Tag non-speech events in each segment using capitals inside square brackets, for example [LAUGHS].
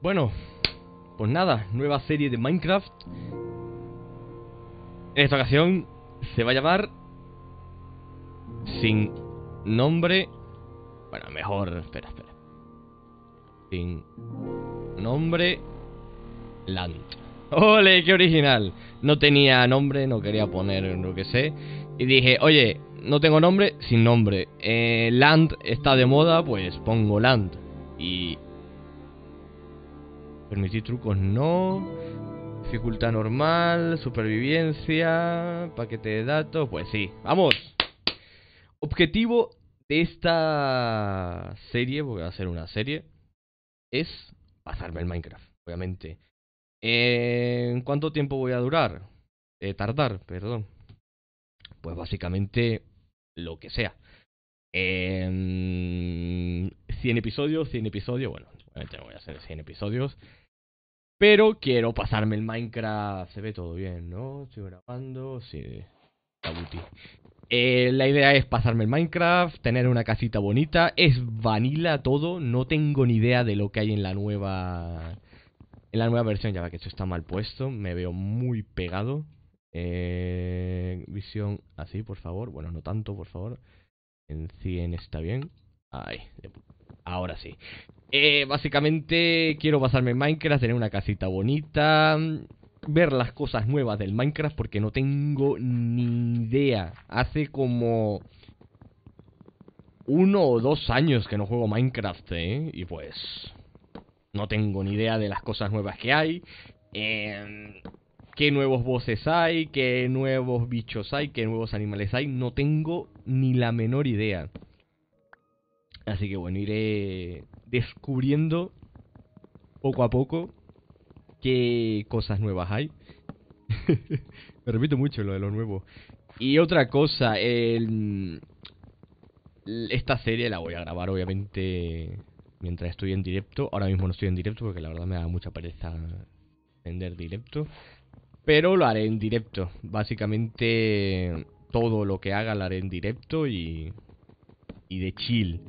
Bueno, pues nada, nueva serie de Minecraft. En esta ocasión se va a llamar sin nombre. Bueno, mejor, espera, espera. Sin nombre Land. ¡Ole, qué original! No tenía nombre, no quería poner lo que sé. Y dije, oye, no tengo nombre, sin nombre. Eh, land está de moda, pues pongo Land. Y Permitir trucos no. Dificultad normal, supervivencia, paquete de datos. Pues sí, vamos. Objetivo de esta serie, Voy a hacer una serie, es pasarme el Minecraft, obviamente. Eh, ¿En cuánto tiempo voy a durar? Eh, tardar, perdón. Pues básicamente lo que sea. Eh, em, 100 episodios, 100 episodios, bueno, voy a hacer 100 episodios. Pero quiero pasarme el Minecraft. Se ve todo bien, ¿no? Estoy grabando. Sí. Eh, la idea es pasarme el Minecraft, tener una casita bonita. Es vanilla todo. No tengo ni idea de lo que hay en la nueva. En la nueva versión, ya va que esto está mal puesto. Me veo muy pegado. Eh, visión así, por favor. Bueno, no tanto, por favor. En 100 está bien. Ahí ahora sí. Eh, básicamente quiero basarme en Minecraft, tener una casita bonita, ver las cosas nuevas del Minecraft porque no tengo ni idea. Hace como uno o dos años que no juego Minecraft, ¿eh? Y pues no tengo ni idea de las cosas nuevas que hay. Eh, qué nuevos voces hay, qué nuevos bichos hay, qué nuevos animales hay. No tengo ni la menor idea. Así que bueno, iré descubriendo poco a poco qué cosas nuevas hay. [LAUGHS] Me repito mucho lo de lo nuevo. Y otra cosa, esta serie la voy a grabar obviamente mientras estoy en directo. Ahora mismo no estoy en directo porque la verdad me da mucha pereza vender directo. Pero lo haré en directo. Básicamente todo lo que haga lo haré en directo y, y de chill.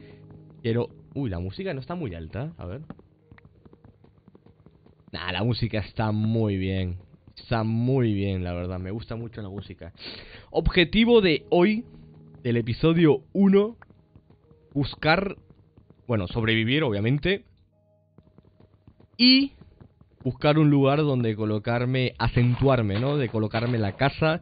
Pero. Uy, la música no está muy alta. A ver. Nah, la música está muy bien. Está muy bien, la verdad. Me gusta mucho la música. Objetivo de hoy, del episodio 1. Buscar... Bueno, sobrevivir, obviamente. Y buscar un lugar donde colocarme, acentuarme, ¿no? De colocarme la casa.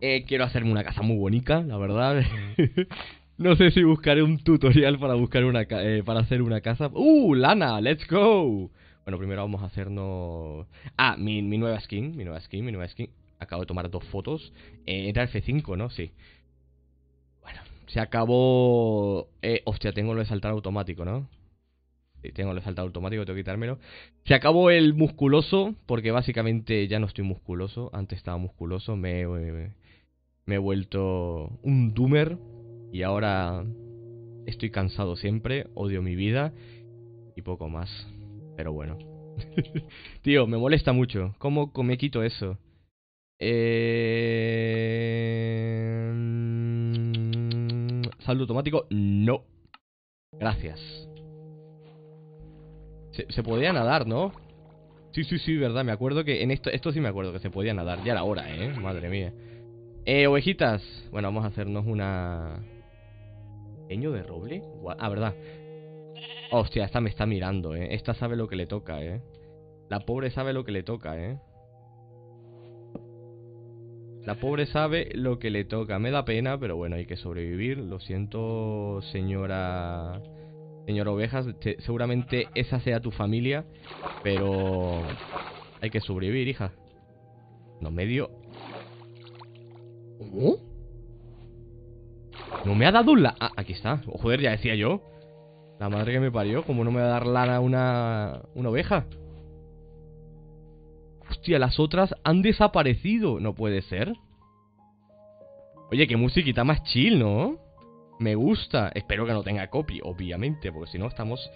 Eh, quiero hacerme una casa muy bonita, la verdad. [LAUGHS] No sé si buscaré un tutorial para buscar una eh, para hacer una casa. ¡Uh! ¡Lana! ¡Let's go! Bueno, primero vamos a hacernos. Ah, mi, mi nueva skin, mi nueva skin, mi nueva skin. Acabo de tomar dos fotos. Eh, era F5, ¿no? Sí. Bueno, se acabó. Eh, hostia, tengo lo de saltar automático, ¿no? Sí, tengo lo de saltar automático, tengo que quitármelo. Se acabó el musculoso, porque básicamente ya no estoy musculoso. Antes estaba musculoso, me, me he vuelto un doomer y ahora estoy cansado siempre, odio mi vida y poco más. Pero bueno. [LAUGHS] Tío, me molesta mucho. ¿Cómo me quito eso? Eh... Saldo automático, no. Gracias. Se, se, podía nadar, ¿no? Sí, sí, sí, verdad. Me acuerdo que en esto, esto sí me acuerdo que se podía nadar. Ya era hora, ¿eh? Madre mía. Eh, ovejitas. Bueno, vamos a hacernos una pequeño de roble? Ah, verdad. Hostia, esta me está mirando, ¿eh? Esta sabe lo que le toca, ¿eh? La pobre sabe lo que le toca, ¿eh? La pobre sabe lo que le toca. Me da pena, pero bueno, hay que sobrevivir. Lo siento, señora... Señora Ovejas, seguramente esa sea tu familia, pero hay que sobrevivir, hija. No medio. ¿Cómo? No me ha dado la... Ah, aquí está. Oh, joder, ya decía yo. La madre que me parió. ¿Cómo no me va a dar lana una, una oveja? Hostia, las otras han desaparecido. No puede ser. Oye, qué musiquita más chill, ¿no? Me gusta. Espero que no tenga copy, obviamente, porque si no estamos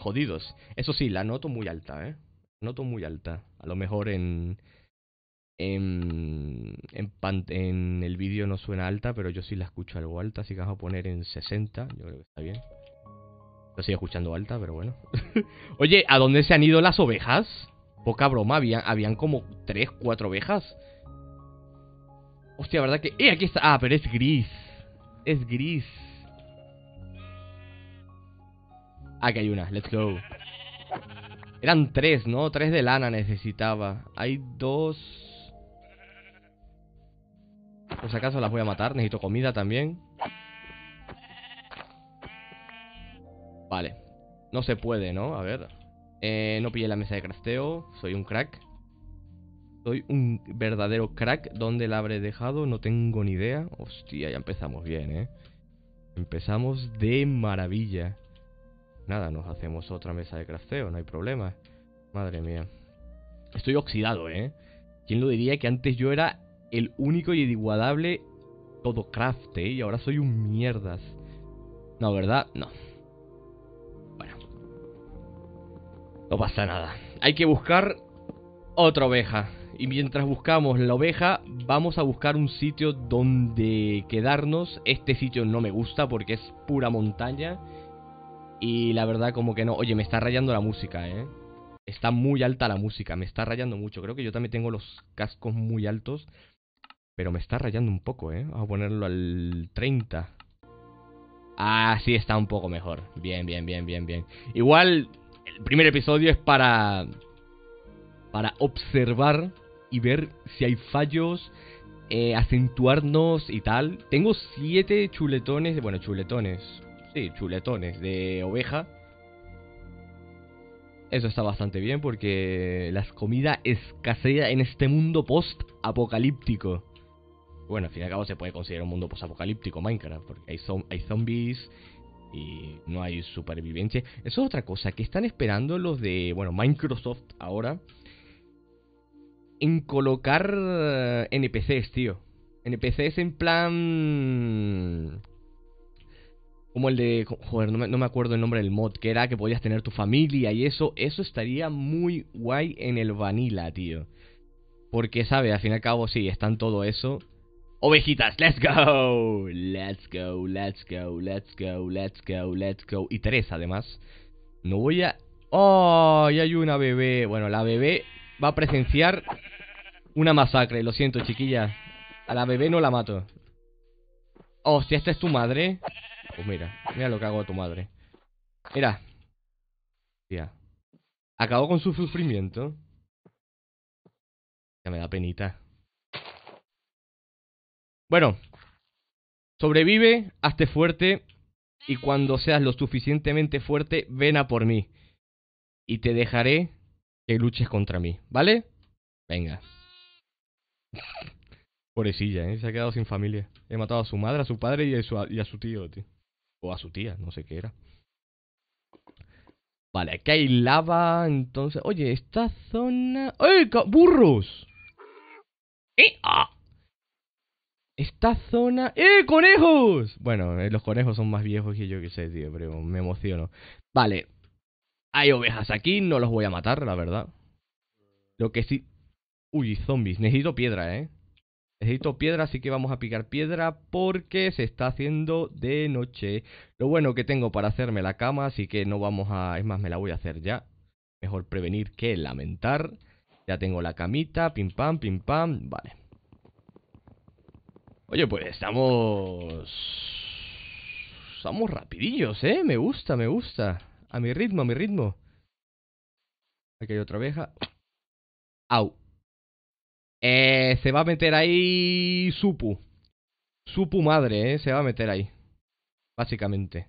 jodidos. Eso sí, la noto muy alta, ¿eh? Noto muy alta. A lo mejor en en, el vídeo no suena alta, pero yo sí la escucho algo alta, así que vamos a poner en 60. Yo creo que está bien. Lo sigo escuchando alta, pero bueno. [LAUGHS] Oye, ¿a dónde se han ido las ovejas? Poca broma, habían, como 3, 4 ovejas. Hostia, ¿verdad que...? ¡Eh, aquí está! Ah, pero es gris. Es gris. Ah, que hay una. Let's go. Eran tres, ¿no? Tres de lana necesitaba. Hay dos... Por si acaso las voy a matar. Necesito comida también. Vale. No se puede, ¿no? A ver. Eh, no pillé la mesa de crafteo. Soy un crack. Soy un verdadero crack. ¿Dónde la habré dejado? No tengo ni idea. Hostia, ya empezamos bien, ¿eh? Empezamos de maravilla. Nada, nos hacemos otra mesa de crafteo. No hay problema. Madre mía. Estoy oxidado, ¿eh? ¿Quién lo diría que antes yo era el único y todo craft, ¿eh? y ahora soy un mierdas. No, ¿verdad? No. Bueno. No pasa nada. Hay que buscar otra oveja. Y mientras buscamos la oveja, vamos a buscar un sitio donde quedarnos. Este sitio no me gusta porque es pura montaña. Y la verdad como que no. Oye, me está rayando la música, ¿eh? Está muy alta la música, me está rayando mucho. Creo que yo también tengo los cascos muy altos. Pero me está rayando un poco, ¿eh? Vamos a ponerlo al 30. Ah, sí, está un poco mejor. Bien, bien, bien, bien, bien. Igual, el primer episodio es para... Para observar y ver si hay fallos, eh, acentuarnos y tal. Tengo siete chuletones, de, bueno, chuletones. Sí, chuletones de oveja. Eso está bastante bien porque las comidas escasea en este mundo post-apocalíptico. Bueno, al fin y al cabo se puede considerar un mundo posapocalíptico Minecraft, porque hay, zombies y no hay supervivencia. Eso es otra cosa, que están esperando los de, bueno, Microsoft ahora en colocar eh, NPCs, tío. NPCs en plan... Como el de... Joder, no me, no me, acuerdo el nombre del mod, que era que podías tener tu familia y eso. Eso estaría muy guay en el vanilla, tío. Porque, ¿sabes? Al fin y al cabo, sí, están todo eso. Ovejitas, let's go. Let's go, let's go, let's go, let's go, let's go. Y tres, además. No voy a... ¡Oh! Y hay una bebé. Bueno, la bebé va a presenciar una masacre. Lo siento, chiquilla. A la bebé no la mato. Oh, si esta es tu madre. Pues mira, mira lo que hago a tu madre. Mira. Ya. Acabó con su sufrimiento. Ya me da penita. Bueno, sobrevive, hazte fuerte y cuando seas lo suficientemente fuerte, ven a por mí y te dejaré que luches contra mí, ¿vale? Venga. [LAUGHS] Pobrecilla, ¿eh? se ha quedado sin familia. He matado a su madre, a su padre y a su, tío, tío. O a su tía, no sé qué era. Vale, aquí hay lava, entonces... Oye, esta zona... ¡Eh! ¡Burros! ¡Eh! ¡Ah! Esta zona... ¡Eh, conejos! Bueno, eh, los conejos son más viejos que yo que sé, tío, pero me emociono. Vale. Hay ovejas aquí, no los voy a matar, la verdad. Lo que sí... Uy, zombies. Necesito piedra, ¿eh? Necesito piedra, así que vamos a picar piedra porque se está haciendo de noche. Lo bueno que tengo para hacerme la cama, así que no vamos a... Es más, me la voy a hacer ya. Mejor prevenir que lamentar. Ya tengo la camita, pim pam, pim pam. Vale. Oye, pues estamos... Estamos rapidillos, ¿eh? Me gusta, me gusta. A mi ritmo, a mi ritmo. Aquí hay otra abeja. Au. Eh, se va a meter ahí Supu. Supu madre, ¿eh? Se va a meter ahí. Básicamente.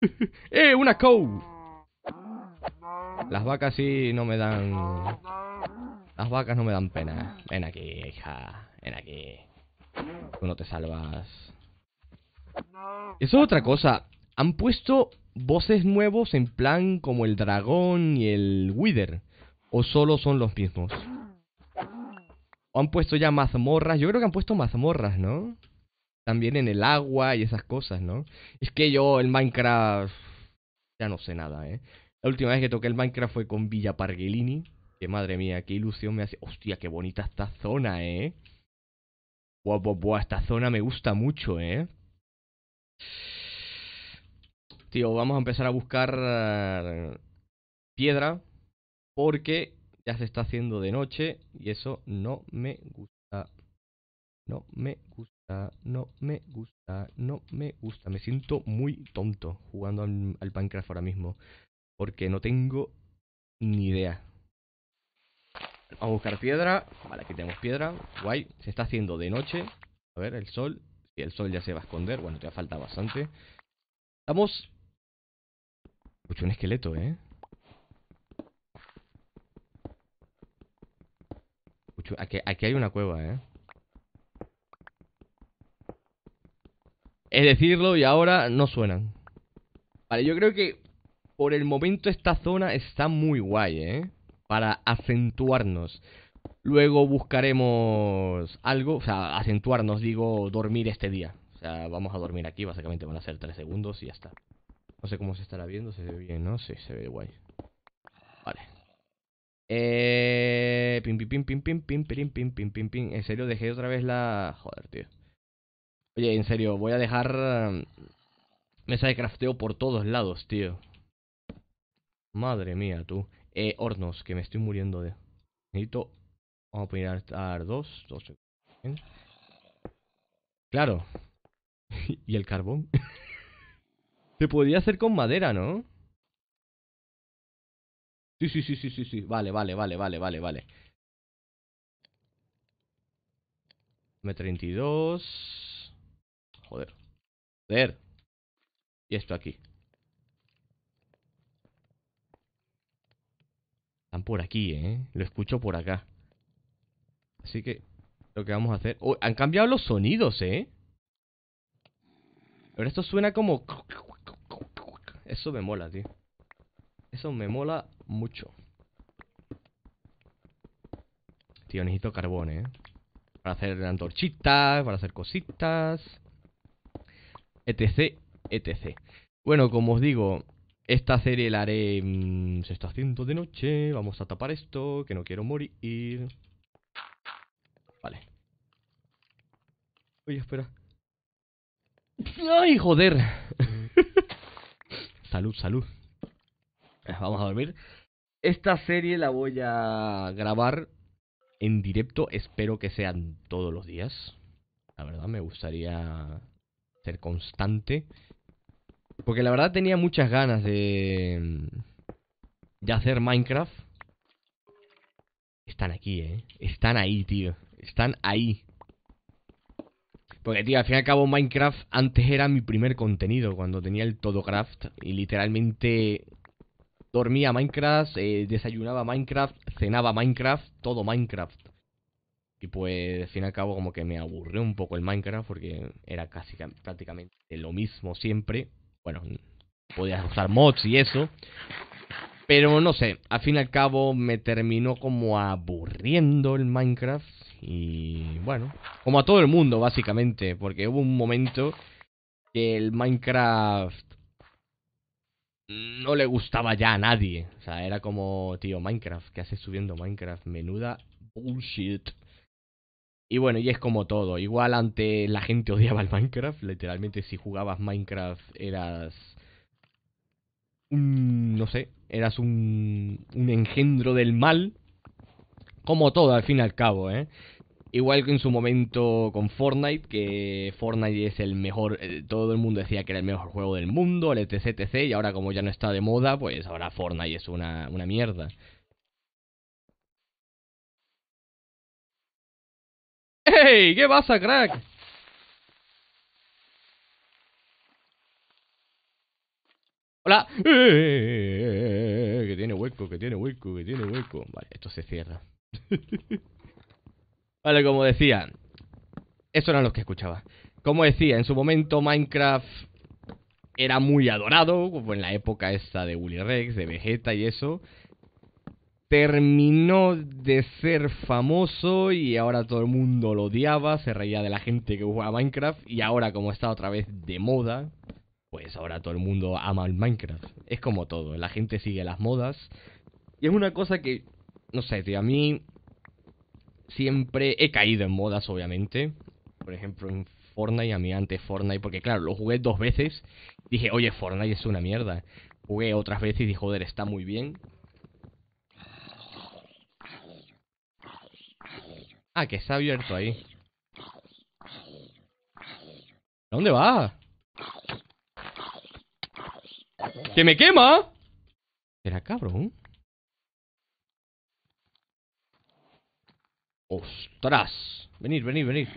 [LAUGHS] ¡Eh, una cow! Las vacas sí no me dan... Las vacas no me dan pena. Ven aquí, hija. Ven aquí. Tú no te salvas. Eso es otra cosa. Han puesto voces nuevos en plan como el dragón y el wither. O solo son los mismos. O han puesto ya mazmorras. Yo creo que han puesto mazmorras, ¿no? También en el agua y esas cosas, ¿no? Es que yo el Minecraft... Ya no sé nada, ¿eh? La última vez que toqué el Minecraft fue con Villa Parghelini. Que madre mía, qué ilusión me hace. Hostia, qué bonita esta zona, ¿eh? Buah, esta zona me gusta mucho, ¿eh? Tío, vamos a empezar a buscar eh, piedra porque ya se está haciendo de noche y eso no me gusta. No me gusta, no me gusta, no me gusta. Me siento muy tonto jugando al, al ahora mismo porque no tengo ni idea Vamos a buscar piedra. Vale, aquí tenemos piedra. Guay. Se está haciendo de noche. A ver, el sol. Si el sol ya se va a esconder. Bueno, te falta bastante. Estamos... Escucho, un esqueleto, ¿eh? Aquí, aquí hay una cueva, ¿eh? Es decirlo, y ahora no suenan. Vale, yo creo que por el momento esta zona está muy guay, ¿eh? para acentuarnos. Luego buscaremos algo, o sea, acentuarnos, digo, dormir este día. O sea, vamos a dormir aquí, básicamente van a ser tres segundos y ya está. No sé cómo se estará viendo, se ve bien, ¿no? Sí, se ve guay. Vale. Eh, pim, pim, pim, pim, pim, pim, pim, pim, pim, pim, pim. En serio, dejé otra vez la... Joder, tío. Oye, en serio, voy a dejar um, mesa de crafteo por todos lados, tío. Madre mía, tú. Eh, hornos, que me estoy muriendo de. Necesito. Vamos a poner a dos. dos Claro. [LAUGHS] ¿Y el carbón? [LAUGHS] Se podría hacer con madera, ¿no? Sí, sí, sí, sí, sí, sí. Vale, vale, vale, vale, vale, vale. M32. Joder. Joder. Y esto aquí. Están por aquí, ¿eh? Lo escucho por acá. Así que lo que vamos a hacer... Oh, han cambiado los sonidos, ¿eh? Pero esto suena como... Eso me mola, tío. Eso me mola mucho. Tío, necesito carbón, ¿eh? Para hacer antorchitas, para hacer cositas. Etc, etc. Bueno, como os digo, esta serie la haré... se está haciendo de noche, vamos a tapar esto, que no quiero morir. Vale. Oye, espera. ¡Ay, joder! [LAUGHS] salud, salud. Vamos a dormir. Esta serie la voy a grabar en directo. Espero que sean todos los días. La verdad, me gustaría ser constante. Porque la verdad tenía muchas ganas de... De hacer Minecraft. Están aquí, ¿eh? Están ahí, tío. Están ahí. Porque, tío, al fin y al cabo Minecraft antes era mi primer contenido, cuando tenía el todo craft Y literalmente dormía Minecraft, eh, desayunaba Minecraft, cenaba Minecraft, todo Minecraft. Y pues, al fin y al cabo, como que me aburrió un poco el Minecraft, porque era casi prácticamente lo mismo siempre bueno, podías usar mods y eso. Pero no sé, al fin y al cabo me terminó como aburriendo el Minecraft. Y bueno, como a todo el mundo básicamente, porque hubo un momento que el Minecraft no le gustaba ya a nadie. O sea, era como, tío, Minecraft, ¿qué haces subiendo Minecraft? Menuda bullshit. Y bueno, y es como todo. Igual ante la gente odiaba el Minecraft. Literalmente si jugabas Minecraft eras... Un, no sé, eras un, un engendro del mal. Como todo, al fin y al cabo, ¿eh? Igual que en su momento con Fortnite, que Fortnite es el mejor, eh, todo el mundo decía que era el mejor juego del mundo, el etc, etc, y ahora como ya no está de moda, pues ahora Fortnite es una, una mierda. ¡Ey! ¿Qué pasa, crack? Hola. Eh, que tiene hueco, que tiene hueco, que tiene hueco. Vale, esto se cierra. [LAUGHS] vale, como decía. Eso eran los que escuchaba. Como decía, en su momento Minecraft era muy adorado, como en la época esta de Willy Rex, de Vegeta y eso terminó de ser famoso y ahora todo el mundo lo odiaba, se reía de la gente que jugaba Minecraft y ahora como está otra vez de moda, pues ahora todo el mundo ama el Minecraft. Es como todo, la gente sigue las modas y es una cosa que, no sé, de a mí siempre he caído en modas, obviamente. Por ejemplo, en Fortnite, a mí antes Fortnite, porque claro, lo jugué dos veces, dije, oye, Fortnite es una mierda. Jugué otras veces y dije, joder, está muy bien Ah, que está abierto ahí. ¿A ¿Dónde va? ¡Que me quema! ¿Será cabrón? ¡Ostras! Venir, venir, venir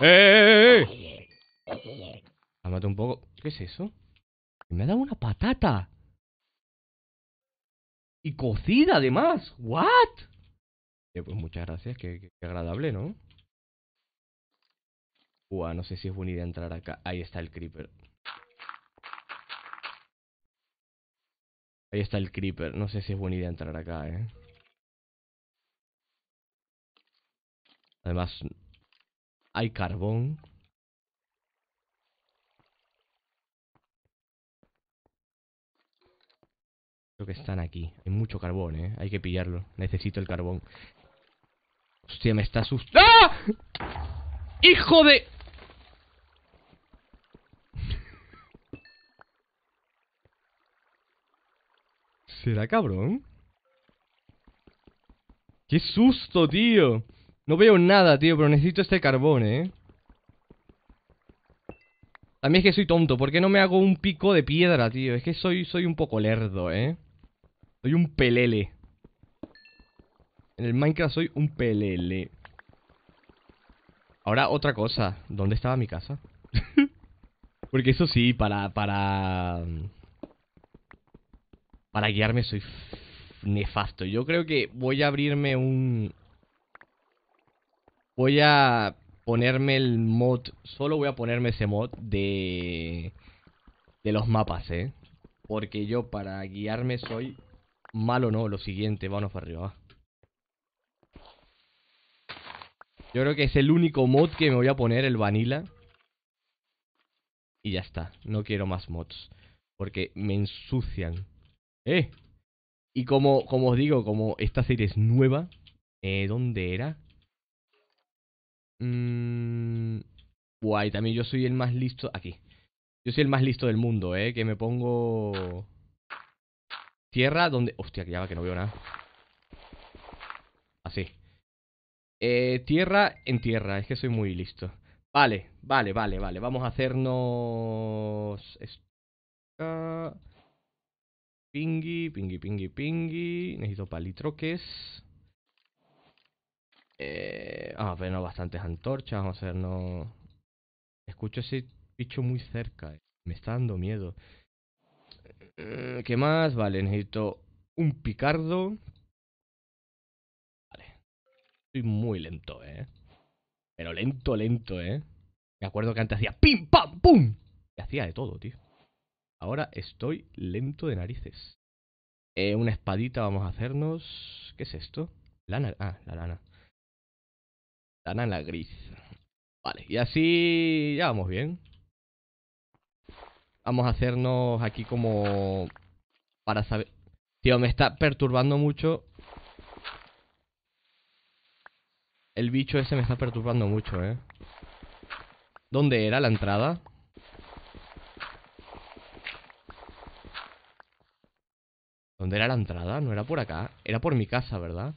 ¡Eh! eh, eh! eh! un poco. ¿Qué es eso? Me ha dado una patata. Y cocida además. ¿What? Eh, pues muchas gracias, qué, agradable, ¿no? Buah, no sé si es buena idea entrar acá. Ahí está el creeper. Ahí está el creeper. No sé si es buena idea entrar acá, ¿eh? Además, hay carbón. que están aquí. Hay mucho carbón, ¿eh? Hay que pillarlo. Necesito el carbón. Hostia, me está asustando. ¡Ah! ¡Hijo de...! ¿Será cabrón? ¡Qué susto, tío! No veo nada, tío, pero necesito este carbón, ¿eh? También es que soy tonto. ¿Por qué no me hago un pico de piedra, tío? Es que soy, soy un poco lerdo, ¿eh? Soy un pelele. En el Minecraft soy un pelele. Ahora otra cosa. ¿Dónde estaba mi casa? [LAUGHS] Porque eso sí, para... Para, mm, para guiarme soy nefasto. Yo creo que voy a abrirme un... Voy a ponerme el mod... Solo voy a ponerme ese mod de... De los mapas, ¿eh? Porque yo para guiarme soy Malo no, lo siguiente, vámonos para arriba. Yo creo que es el único mod que me voy a poner, el Vanilla. Y ya está, no quiero más mods. Porque me ensucian. ¡Eh! Y como, como os digo, como esta serie es nueva... Eh, ¿Dónde era? Mmm... Guay, también yo soy el más listo... Aquí. Yo soy el más listo del mundo, ¿eh? Que me pongo... Tierra donde... Hostia, que ya va que no veo nada. Así. Eh, tierra en tierra, es que soy muy listo. Vale, vale, vale, vale. Vamos a hacernos... Pingui, pingui, pingui, pingui. Necesito palitroques. Eh, vamos a hacernos bastantes antorchas. Vamos a hacernos... Escucho ese bicho muy cerca. Eh. Me está dando miedo. Mm, ¿Qué más? Vale, necesito un picardo. Vale. Estoy muy lento, ¿eh? Pero lento, lento, ¿eh? Me acuerdo que antes hacía ¡Pim, pam, pum! Y hacía de todo, tío. Ahora estoy lento de narices. Eh, una espadita vamos a hacernos... ¿Qué es esto? Lana... Ah, la lana. Lana en la gris. Vale, y así ya vamos bien vamos a hacernos aquí como para saber... Tío, me está perturbando mucho. El bicho ese me está perturbando mucho, ¿eh? ¿Dónde era la entrada? ¿Dónde era la entrada? No era por acá. Era por mi casa, ¿verdad?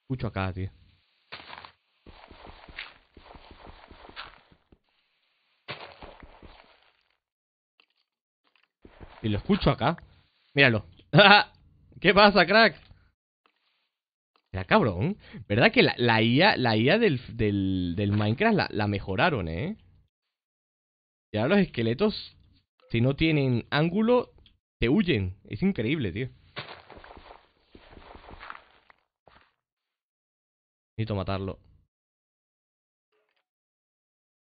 Escucho acá, tío. Y lo escucho acá. Míralo. [LAUGHS] ¿Qué pasa, crack? Era cabrón. ¿Verdad que la, la IA, la IA del, del, del Minecraft la, la, mejoraron, eh? Y ahora los esqueletos, si no tienen ángulo, te huyen. Es increíble, tío. Necesito matarlo.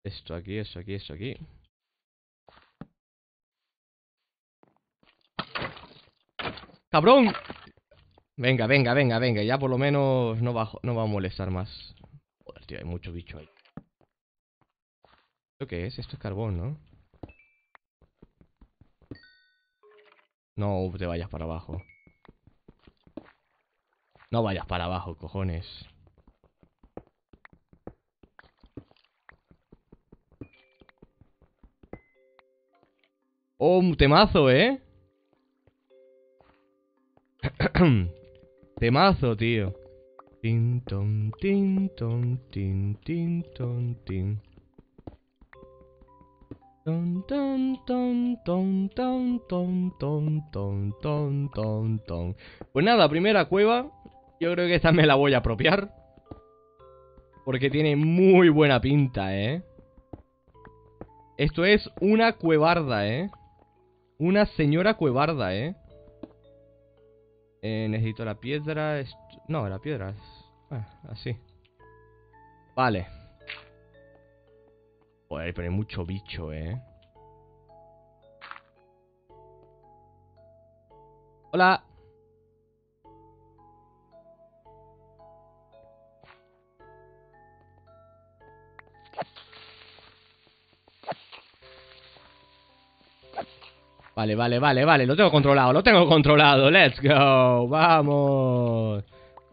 Esto aquí, esto aquí, esto aquí. ¡Cabrón! Venga, venga, venga, venga. Ya por lo menos no va, a molestar más. Joder, tío, hay mucho bicho ahí. ¿Esto qué es? Esto es carbón, ¿no? No te vayas para abajo. No vayas para abajo, cojones. Oh, un temazo, ¿eh? [CLEARS THROAT] Temazo, tío. Tin, ton, tin, ton, tin, tin, ton, tin. ton, ton, ton, ton, ton, ton, ton, ton, ton. Pues nada, primera cueva. Yo creo que esta me la voy a apropiar. Porque tiene muy buena pinta, ¿eh? Esto es una cuevarda, ¿eh? Una señora cuevarda, ¿eh? Eh, necesito la piedra. No, la piedra. Ah, así. Vale. Joder, pero hay mucho bicho, eh. Hola. Vale, vale, vale, vale. Lo tengo controlado, lo tengo controlado. Let's go. Vamos.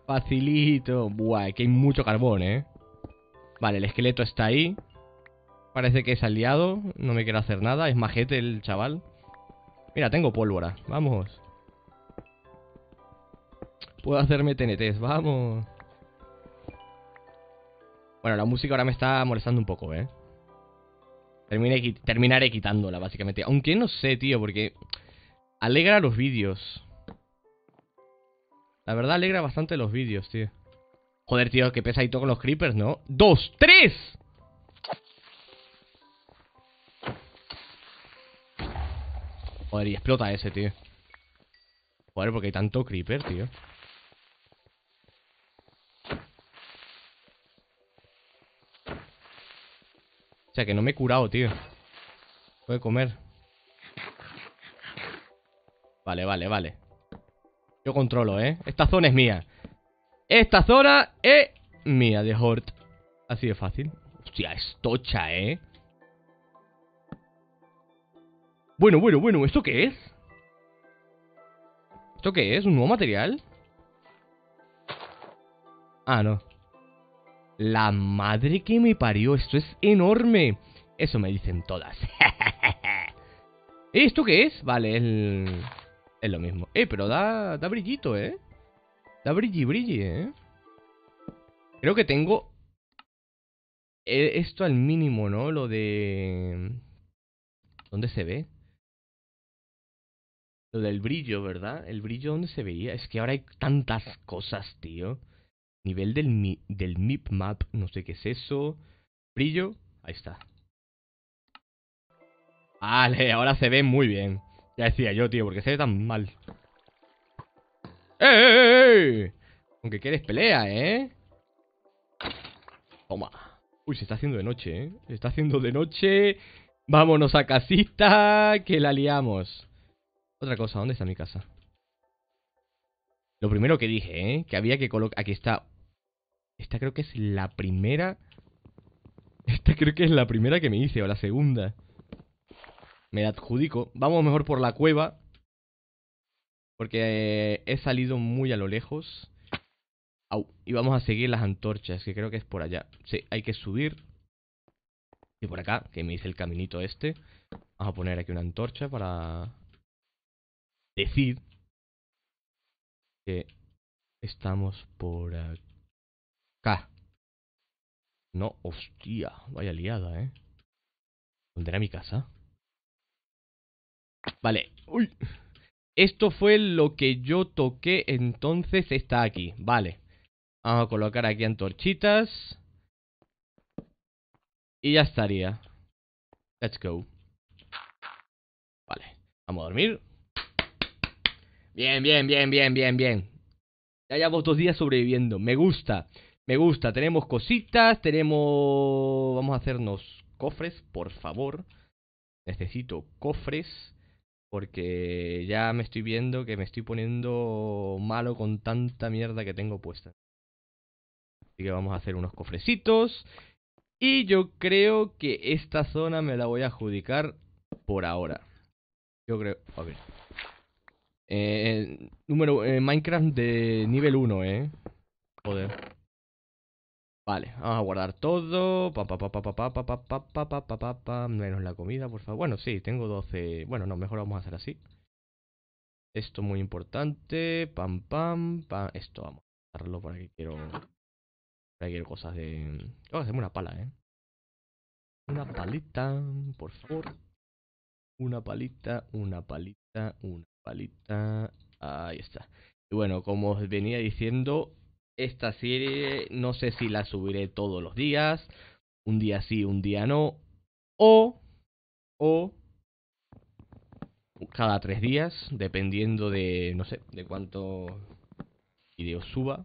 Facilito. Buah, que hay mucho carbón, ¿eh? Vale, el esqueleto está ahí. Parece que es aliado. No me quiere hacer nada. Es majete el chaval. Mira, tengo pólvora. Vamos. Puedo hacerme TNTs. Vamos. Bueno, la música ahora me está molestando un poco, ¿eh? terminaré quitándola, básicamente. Aunque no sé, tío, porque alegra los vídeos. La verdad alegra bastante los vídeos, tío. Joder, tío, que pesa ahí todo con los creepers, ¿no? ¡Dos! ¡Tres! Joder, y explota ese, tío. Joder, porque hay tanto creeper, tío. O sea, que no me he curado, tío. a comer. Vale, vale, vale. Yo controlo, ¿eh? Esta zona es mía. Esta zona es mía de Hort. Así de fácil. Hostia, estocha, ¿eh? Bueno, bueno, bueno. ¿Esto qué es? ¿Esto qué es? ¿Un nuevo material? Ah, no. La madre que me parió, esto es enorme. Eso me dicen todas. [LAUGHS] ¿Esto qué es? Vale, es lo mismo. Eh, pero da, da brillito, ¿eh? Da brilli, brilli, ¿eh? Creo que tengo... E, esto al mínimo, ¿no? Lo de... ¿Dónde se ve? Lo del brillo, ¿verdad? El brillo, ¿dónde se veía? Es que ahora hay tantas cosas, tío. Nivel del, MIP map, no sé qué es eso. Brillo, ahí está. Vale, ahora se ve muy bien. Ya decía yo, tío, porque se ve tan mal. ¡Eh, eh, eh, ¡Eh, Aunque quieres pelea, ¿eh? Toma. Uy, se está haciendo de noche, ¿eh? Se está haciendo de noche. Vámonos a casita, que la liamos. Otra cosa, ¿dónde está mi casa? Lo primero que dije, ¿eh? Que había que colocar... Aquí está esta creo que es la primera. Esta creo que es la primera que me hice, o la segunda. Me la adjudico. Vamos mejor por la cueva. Porque eh, he salido muy a lo lejos. y vamos a seguir las antorchas, que creo que es por allá. Sí, hay que subir. Y por acá, que me hice el caminito este. Vamos a poner aquí una antorcha para decir que estamos por aquí. No, hostia. Vaya liada, ¿eh? ¿Dónde era mi casa? Vale. Uy. Esto fue lo que yo toqué, entonces está aquí. Vale. Vamos a colocar aquí antorchitas. Y ya estaría. Let's go. Vale. Vamos a dormir. Bien, bien, bien, bien, bien, bien. Ya llevo dos días sobreviviendo. Me gusta. Me gusta, tenemos cositas, tenemos... Vamos a hacernos cofres, por favor. Necesito cofres. Porque ya me estoy viendo que me estoy poniendo malo con tanta mierda que tengo puesta. Así que vamos a hacer unos cofrecitos. Y yo creo que esta zona me la voy a adjudicar por ahora. Yo creo... A ver. Eh, número... Eh, Minecraft de nivel 1, ¿eh? Joder. Vale, vamos a guardar todo. Pa, pa, pa, pa, pa, pa, pa, menos la comida, por favor. Bueno, sí, tengo 12. Bueno, no, mejor vamos a hacer así. Esto muy importante. Pam, pam, pam. Esto vamos a guardarlo para que quiero. Para que cosas de. a hacemos una pala, eh. Una palita, por favor. Una palita, una palita, una palita. Ahí está. Y bueno, como os venía diciendo, esta serie no sé si la subiré todos los días, un día sí, un día no, o, o cada tres días, dependiendo de, no sé, de cuánto... Video suba.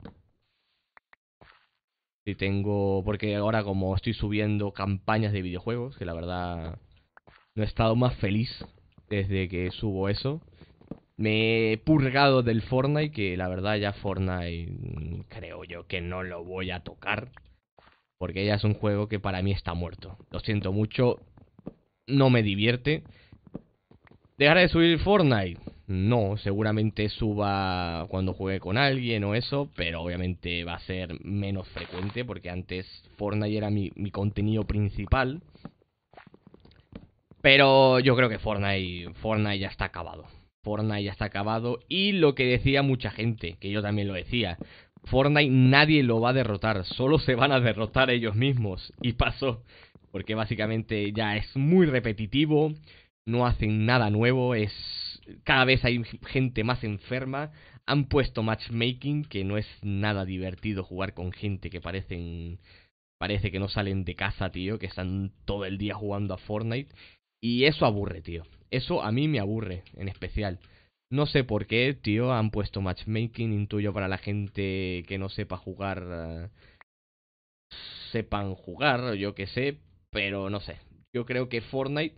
Si tengo, porque ahora como estoy subiendo campañas de videojuegos, que la verdad no he estado más feliz desde que subo eso me he purgado del Fortnite, que la verdad ya Fortnite mm, creo yo que no lo voy a tocar. Porque ya es un juego que para mí está muerto. Lo siento mucho, no me divierte. ¿Dejaré de subir Fortnite? No, seguramente suba cuando juegue con alguien o eso, pero obviamente va a ser menos frecuente porque antes Fortnite era mi, mi contenido principal. Pero yo creo que Fortnite, Fortnite ya está acabado. Fortnite ya está acabado. Y lo que decía mucha gente, que yo también lo decía, Fortnite nadie lo va a derrotar, solo se van a derrotar ellos mismos. Y pasó, porque básicamente ya es muy repetitivo, no hacen nada nuevo, es cada vez hay gente más enferma, han puesto matchmaking que no es nada divertido jugar con gente que parecen parece que no salen de casa, tío, que están todo el día jugando a Fortnite y eso aburre, tío. Eso a mí me aburre, en especial. No sé por qué, tío, han puesto matchmaking, intuyo para la gente que no sepa jugar, eh, sepan jugar, yo qué sé, pero no sé. Yo creo que Fortnite,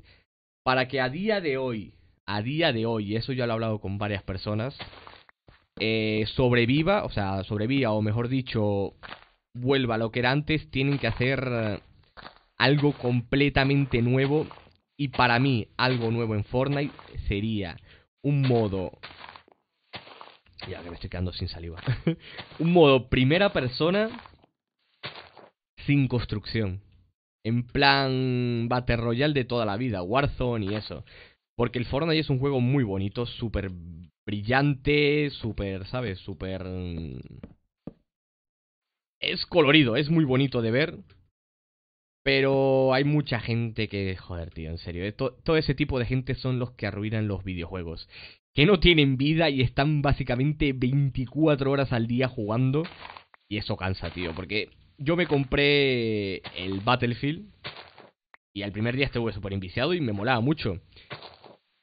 para que a día de hoy, a día de hoy, eso ya lo he hablado con varias personas, eh, sobreviva, o sea, sobreviva, o mejor dicho, vuelva a lo que era antes, tienen que hacer eh, algo completamente nuevo y para mí, algo nuevo en Fortnite sería un modo... Ya que me estoy quedando sin saliva. [LAUGHS] un modo primera persona sin construcción. En plan Battle Royale de toda la vida, Warzone y eso. Porque el Fortnite es un juego muy bonito, súper brillante, súper, ¿sabes? Súper... Mm, es colorido, es muy bonito de ver, pero hay mucha gente que, joder, tío, en serio, eh, todo ese tipo de gente son los que arruinan los videojuegos. Que no tienen vida y están básicamente 24 horas al día jugando. Y eso cansa, tío, porque yo me compré el Battlefield y al primer día estuve súper inviciado y me molaba mucho.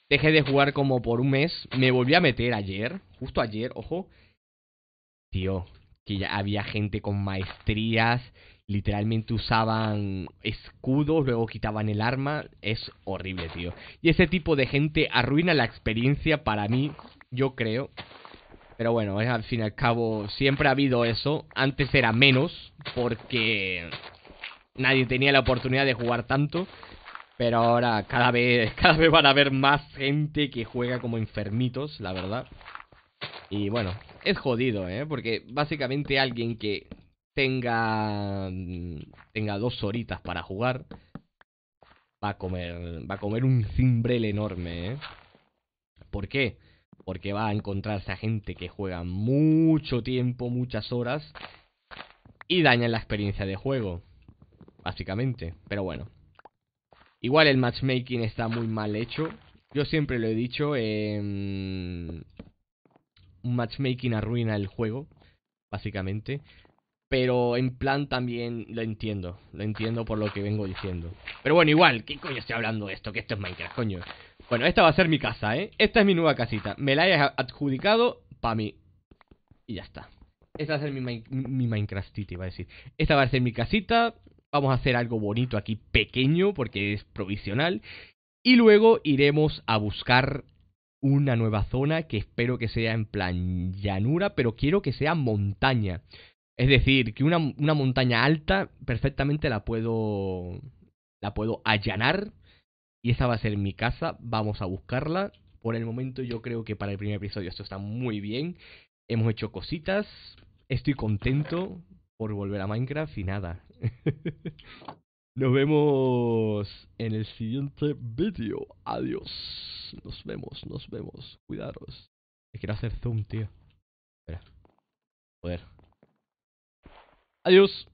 Dejé de jugar como por un mes, me volví a meter ayer, justo ayer, ojo. Tío, que ya había gente con maestrías literalmente usaban escudos, luego quitaban el arma. Es horrible, tío. Y ese tipo de gente arruina la experiencia para mí, yo creo. Pero bueno, al fin y al cabo, siempre ha habido eso. Antes era menos, porque nadie tenía la oportunidad de jugar tanto. Pero ahora cada vez, [LAUGHS] cada vez van a haber más gente que juega como enfermitos, la verdad. Y bueno, es jodido, ¿eh? Porque básicamente alguien que tenga, mm, tenga dos horitas para jugar, va a comer, va a comer un cimbrel enorme. ¿eh? ¿Por qué? Porque va a encontrarse a gente que juega mucho tiempo, muchas horas, y daña la experiencia de juego, básicamente. Pero bueno. Igual el matchmaking está muy mal hecho. Yo siempre lo he dicho, em, un matchmaking arruina el juego, básicamente. Pero en plan también lo entiendo. Lo entiendo por lo que vengo diciendo. Pero bueno, igual, ¿qué coño estoy hablando de esto? Que esto es Minecraft, coño. Bueno, esta va a ser mi casa, ¿eh? Esta es mi nueva casita. Me la hayas adjudicado para mí. Y ya está. Esta va a ser mi, mi, City, va iba a decir. Esta va a ser mi casita. Vamos a hacer algo bonito aquí, pequeño, porque es provisional. Y luego iremos a buscar una nueva zona que espero que sea en plan llanura, pero quiero que sea montaña. Es decir, que una, una montaña alta perfectamente la puedo, la puedo allanar y esa va a ser mi casa. Vamos a buscarla. Por el momento yo creo que para el primer episodio esto está muy bien. Hemos hecho cositas. Estoy contento por volver a Minecraft y nada. [LAUGHS] Nos vemos en el siguiente vídeo. Adiós. Nos vemos, nos vemos. Cuidaros. Me quiero hacer zoom, tío. Espera. Joder. Adiós.